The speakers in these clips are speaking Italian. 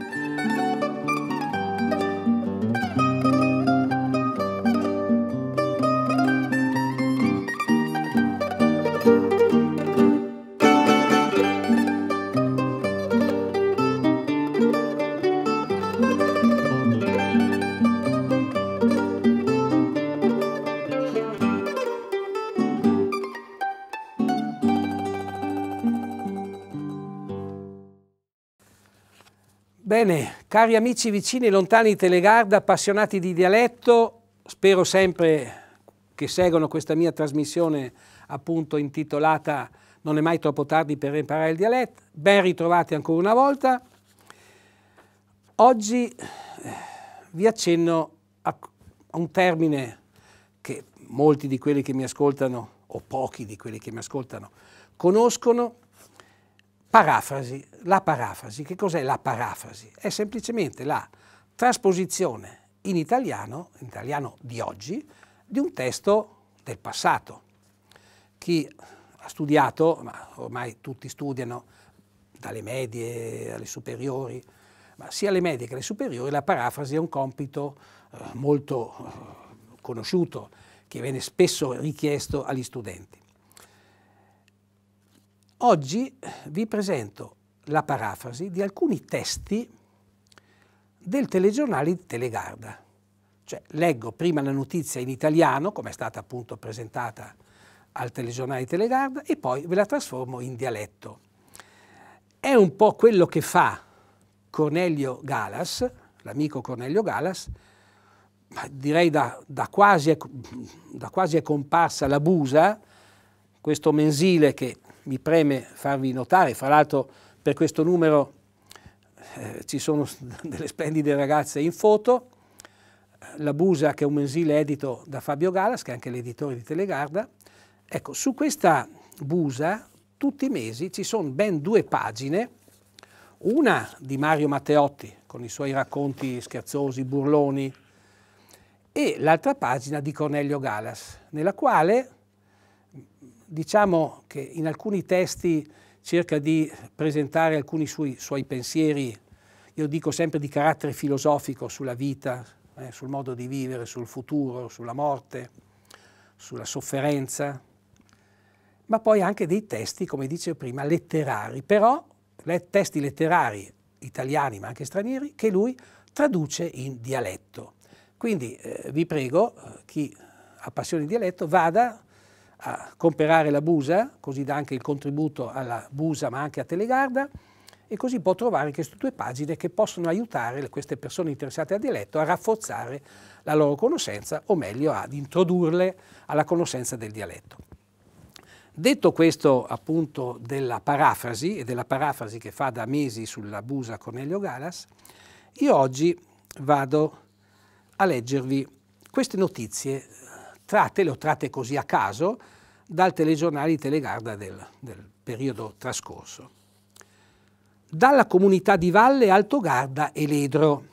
Thank you. Bene, cari amici vicini e lontani di Telegarda, appassionati di dialetto, spero sempre che seguono questa mia trasmissione appunto intitolata Non è mai troppo tardi per imparare il dialetto. Ben ritrovati ancora una volta. Oggi eh, vi accenno a un termine che molti di quelli che mi ascoltano, o pochi di quelli che mi ascoltano, conoscono Parafrasi, la parafrasi, che cos'è la parafrasi? È semplicemente la trasposizione in italiano, in italiano di oggi, di un testo del passato. Chi ha studiato, ma ormai tutti studiano, dalle medie alle superiori, ma sia le medie che le superiori, la parafrasi è un compito eh, molto eh, conosciuto, che viene spesso richiesto agli studenti. Oggi eh, vi presento la parafrasi di alcuni testi del telegiornale di Telegarda. Cioè, leggo prima la notizia in italiano, come è stata appunto presentata al telegiornale di Telegarda, e poi ve la trasformo in dialetto. È un po' quello che fa Cornelio Galas, l'amico Cornelio Galas, direi da, da, quasi, da quasi è comparsa la Busa, questo mensile che mi preme farvi notare, fra l'altro per questo numero eh, ci sono delle splendide ragazze in foto, la Busa che è un mensile edito da Fabio Galas, che è anche l'editore di Telegarda. Ecco, su questa Busa tutti i mesi ci sono ben due pagine, una di Mario Matteotti con i suoi racconti scherzosi, burloni, e l'altra pagina di Cornelio Galas, nella quale diciamo che in alcuni testi cerca di presentare alcuni suoi, suoi pensieri, io dico sempre di carattere filosofico sulla vita, eh, sul modo di vivere, sul futuro, sulla morte, sulla sofferenza, ma poi anche dei testi, come dicevo prima, letterari, però le, testi letterari italiani ma anche stranieri che lui traduce in dialetto. Quindi eh, vi prego, eh, chi ha passione di dialetto, vada a comperare la Busa, così dà anche il contributo alla Busa ma anche a Telegarda e così può trovare queste due pagine che possono aiutare queste persone interessate al dialetto a rafforzare la loro conoscenza o meglio ad introdurle alla conoscenza del dialetto. Detto questo appunto della parafrasi e della parafrasi che fa da mesi sulla Busa Cornelio Galas, io oggi vado a leggervi queste notizie tratte, le ho tratte così a caso, dal telegiornale di Telegarda del, del periodo trascorso. Dalla comunità di Valle Altogarda e Ledro.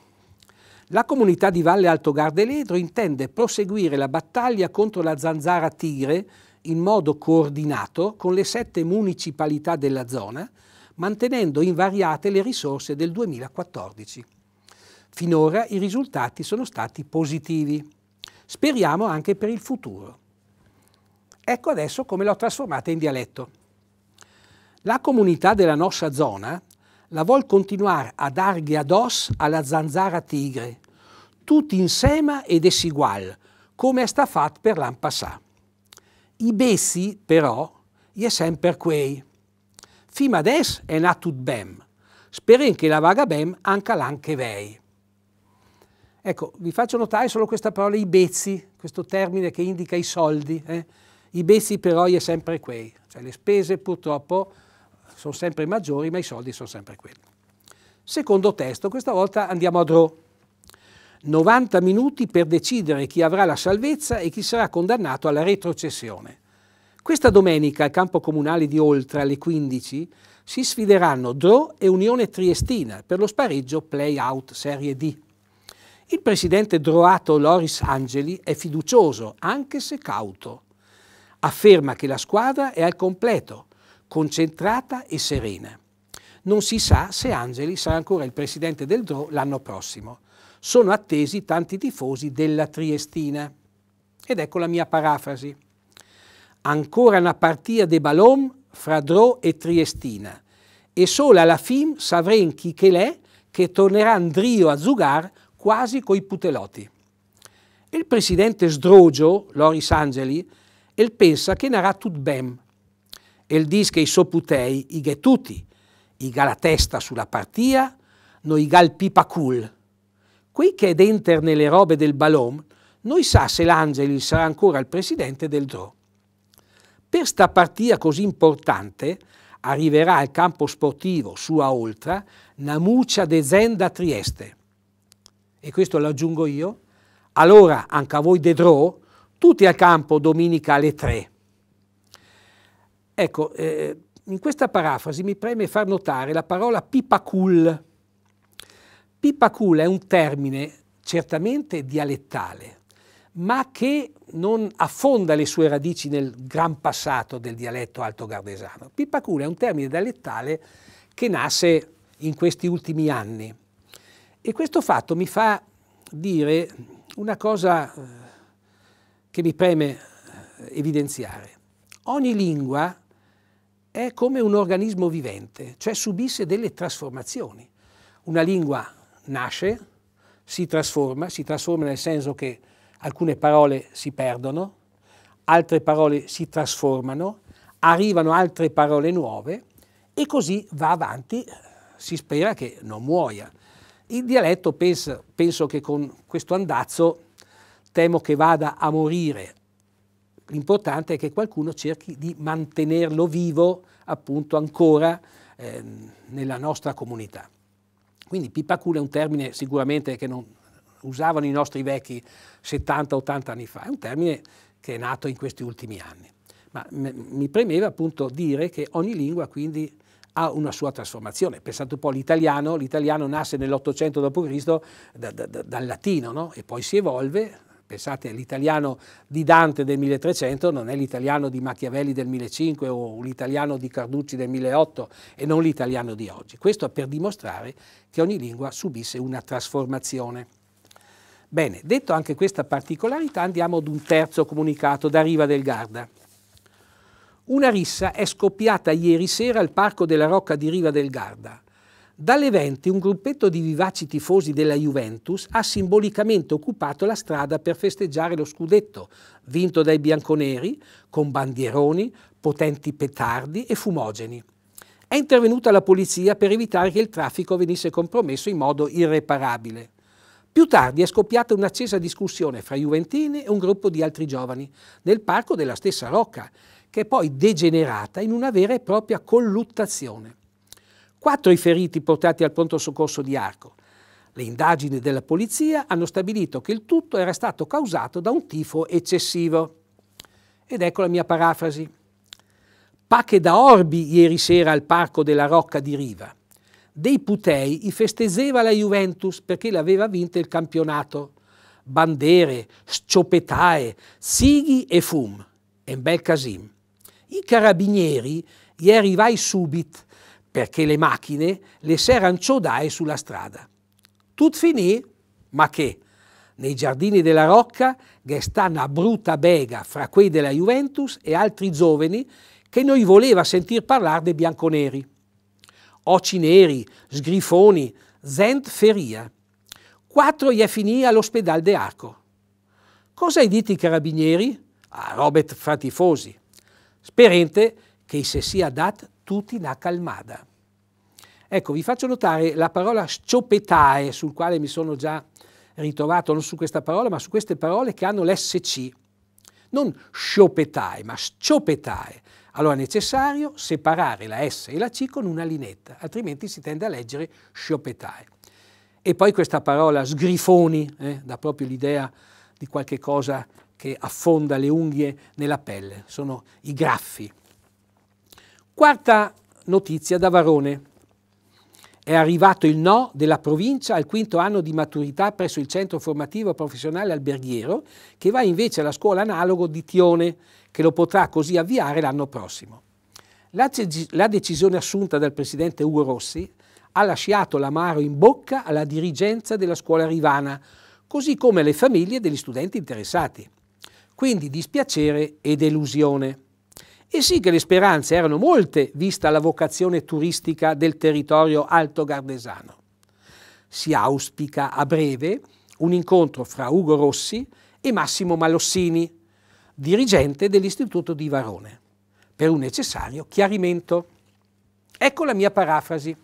La comunità di Valle Altogarda e Ledro intende proseguire la battaglia contro la zanzara tigre in modo coordinato con le sette municipalità della zona, mantenendo invariate le risorse del 2014. Finora i risultati sono stati positivi. Speriamo anche per il futuro. Ecco adesso come l'ho trasformata in dialetto. La comunità della nostra zona la vuol continuare a darghe addosso alla zanzara tigre, tutti insieme ed esigual, come è sta fatto per l'an passà. I bessi, però, gli è sempre quei. Fima des è natut bem, speren che la vaga bem anche l'anche vei. Ecco, vi faccio notare solo questa parola i bezzi, questo termine che indica i soldi. Eh? I bezzi però è sempre quei, cioè le spese purtroppo sono sempre maggiori ma i soldi sono sempre quelli. Secondo testo, questa volta andiamo a Dro. 90 minuti per decidere chi avrà la salvezza e chi sarà condannato alla retrocessione. Questa domenica al campo comunale di Oltre alle 15 si sfideranno Dro e Unione Triestina per lo spareggio Playout Serie D. Il presidente droato Loris Angeli è fiducioso, anche se cauto. Afferma che la squadra è al completo, concentrata e serena. Non si sa se Angeli sarà ancora il presidente del Dro l'anno prossimo. Sono attesi tanti tifosi della Triestina. Ed ecco la mia parafrasi. Ancora una partita de ballon fra Dro e Triestina e solo alla fine savremo chi che l'è che tornerà Andrio a zugar quasi coi putelotti. Il presidente Sdrogio, Loris Angeli, el pensa che narà tut bem. El dice che i soputei i ghe tutti, i ga la testa sulla partia, noi ga il pipacul. Quei che è dentro nelle robe del balom, noi sa se l'angeli sarà ancora il presidente del DRO. Per sta partita così importante arriverà al campo sportivo sua oltra una Namuccia de Zenda a Trieste. E questo lo aggiungo io. Allora anche a voi de DRO tutti al campo domenica alle 3. Ecco, eh, in questa parafrasi mi preme far notare la parola pipacul. Pipacul è un termine certamente dialettale, ma che non affonda le sue radici nel gran passato del dialetto alto-gardesano. Pipacul è un termine dialettale che nasce in questi ultimi anni. E questo fatto mi fa dire una cosa eh, che mi preme eh, evidenziare. Ogni lingua è come un organismo vivente, cioè subisce delle trasformazioni. Una lingua nasce, si trasforma, si trasforma nel senso che alcune parole si perdono, altre parole si trasformano, arrivano altre parole nuove e così va avanti, si spera che non muoia. Il dialetto penso, penso che con questo andazzo temo che vada a morire. L'importante è che qualcuno cerchi di mantenerlo vivo appunto ancora eh, nella nostra comunità. Quindi pipacula è un termine sicuramente che non usavano i nostri vecchi 70-80 anni fa, è un termine che è nato in questi ultimi anni. Ma mi premeva appunto dire che ogni lingua quindi ha una sua trasformazione. Pensate un po' all'italiano, l'italiano nasce nell'Ottocento d.C. Da, da, dal latino no? e poi si evolve pensate l'italiano di Dante del 1300 non è l'italiano di Machiavelli del 1500 o l'italiano di Carducci del 1800 e non l'italiano di oggi. Questo per dimostrare che ogni lingua subisse una trasformazione. Bene, detto anche questa particolarità andiamo ad un terzo comunicato da Riva del Garda. Una rissa è scoppiata ieri sera al parco della Rocca di Riva del Garda dalle 20 un gruppetto di vivaci tifosi della Juventus ha simbolicamente occupato la strada per festeggiare lo scudetto, vinto dai bianconeri, con bandieroni, potenti petardi e fumogeni. È intervenuta la polizia per evitare che il traffico venisse compromesso in modo irreparabile. Più tardi è scoppiata un'accesa discussione fra Juventini e un gruppo di altri giovani, nel parco della stessa Rocca, che è poi degenerata in una vera e propria colluttazione. Quattro i feriti portati al pronto soccorso di Arco. Le indagini della polizia hanno stabilito che il tutto era stato causato da un tifo eccessivo. Ed ecco la mia parafrasi. Pacche da orbi ieri sera al parco della Rocca di Riva. Dei Putei i festeggiava la Juventus perché l'aveva vinta il campionato. Bandere, Sciopetae, Sighi e Fum. E un bel casim. I carabinieri ieri vai subit perché le macchine le si erano ciodai sulla strada. Tutto finì, ma che nei giardini della Rocca che sta una brutta bega fra quei della Juventus e altri giovani che noi voleva sentir parlare dei bianconeri. Oci neri, sgrifoni, zent feria. Quattro gli è finì all'ospedale de Arco. Cosa hai detto i carabinieri? A ah, Robert fratifosi. tifosi. Sperente che se sia dat tutti la calmada. Ecco, vi faccio notare la parola sciopetae, sul quale mi sono già ritrovato, non su questa parola, ma su queste parole che hanno l'SC. Non sciopetae, ma sciopetae. Allora è necessario separare la S e la C con una linetta, altrimenti si tende a leggere sciopetae. E poi questa parola sgrifoni, eh, dà proprio l'idea di qualche cosa che affonda le unghie nella pelle, sono i graffi. Quarta notizia da Varone. È arrivato il no della provincia al quinto anno di maturità presso il centro formativo professionale alberghiero, che va invece alla scuola analogo di Tione, che lo potrà così avviare l'anno prossimo. La, la decisione assunta dal presidente Ugo Rossi ha lasciato l'amaro in bocca alla dirigenza della scuola rivana, così come alle famiglie degli studenti interessati. Quindi dispiacere e delusione. E sì che le speranze erano molte, vista la vocazione turistica del territorio alto-gardesano. Si auspica a breve un incontro fra Ugo Rossi e Massimo Malossini, dirigente dell'Istituto di Varone, per un necessario chiarimento. Ecco la mia parafrasi.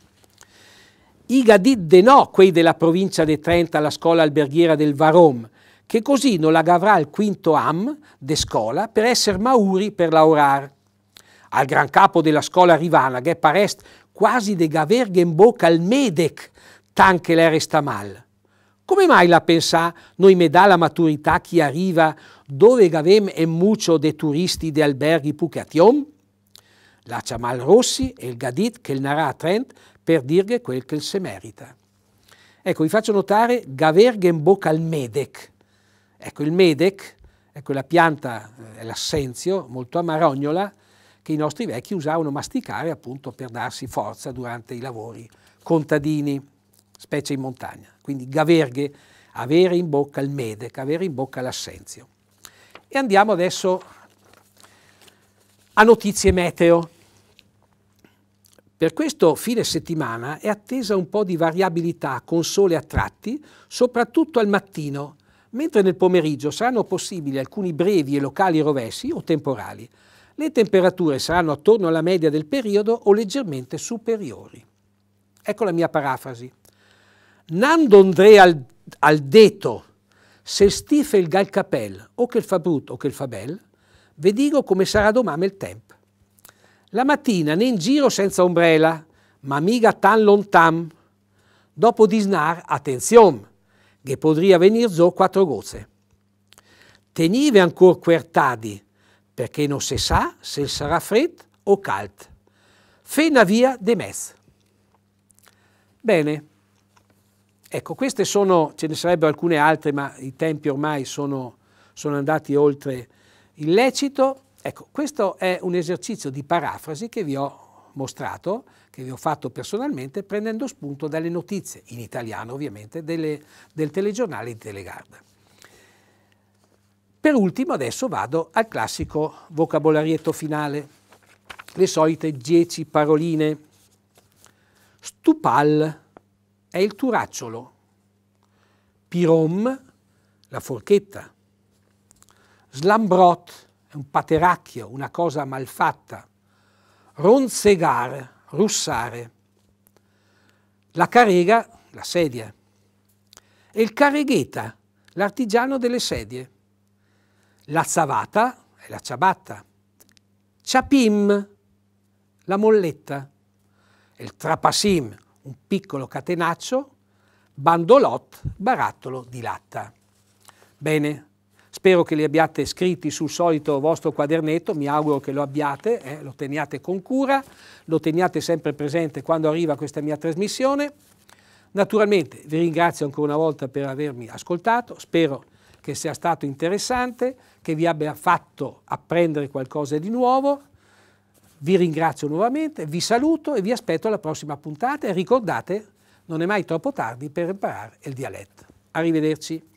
I gadidde no, quei della provincia de Trenta alla scuola alberghiera del Varom, che così non la gavrà il quinto am de scola per essere mauri per laurar, al gran capo della scuola rivana, che parest quasi de gaver in bocca al medec, tanche le resta mal. Come mai la pensà noi me dà la maturità chi arriva dove gavem e mucho de turisti de alberghi pucatiom? La Chamal Rossi e il Gadit che il narà a Trent per dirge quel che se merita. Ecco, vi faccio notare gaverghe in bocca al medec. Ecco, il medec, ecco la pianta, eh, è l'assenzio, molto amarognola, che i nostri vecchi usavano masticare appunto per darsi forza durante i lavori contadini, specie in montagna. Quindi gaverghe, avere in bocca il medec, avere in bocca l'assenzio. E andiamo adesso a notizie meteo. Per questo fine settimana è attesa un po' di variabilità con sole a tratti, soprattutto al mattino, mentre nel pomeriggio saranno possibili alcuni brevi e locali rovesci o temporali le temperature saranno attorno alla media del periodo o leggermente superiori. Ecco la mia parafrasi. Nando Andrea al, al detto, se stife il gal capel o che il fa brutto o che il fa bel, ve dico come sarà domani il tempo. La mattina ne in giro senza ombrella, ma miga tan lontan. Dopo disnar, attenzione, che potria venir zo quattro gozze. Tenive ancor quertadi, perché non si sa se sarà freddo o cald. Fena via de mez. Bene, ecco, queste sono, ce ne sarebbero alcune altre, ma i tempi ormai sono, sono andati oltre il lecito. Ecco, questo è un esercizio di parafrasi che vi ho mostrato, che vi ho fatto personalmente, prendendo spunto dalle notizie, in italiano ovviamente, delle, del telegiornale di Telegarda. Per ultimo adesso vado al classico vocabolarietto finale, le solite dieci paroline. Stupal è il turacciolo, pirom la forchetta, slambrot è un pateracchio, una cosa malfatta, ronzegar, russare, la carega, la sedia, e il caregheta, l'artigiano delle sedie. La savata è la ciabatta. Ciapim, la molletta. Il trapasim, un piccolo catenaccio. Bandolot, barattolo di latta. Bene, spero che li abbiate scritti sul solito vostro quadernetto, mi auguro che lo abbiate, eh, lo teniate con cura, lo teniate sempre presente quando arriva questa mia trasmissione. Naturalmente vi ringrazio ancora una volta per avermi ascoltato, spero che sia stato interessante, che vi abbia fatto apprendere qualcosa di nuovo. Vi ringrazio nuovamente, vi saluto e vi aspetto alla prossima puntata e ricordate, non è mai troppo tardi per imparare il dialetto. Arrivederci.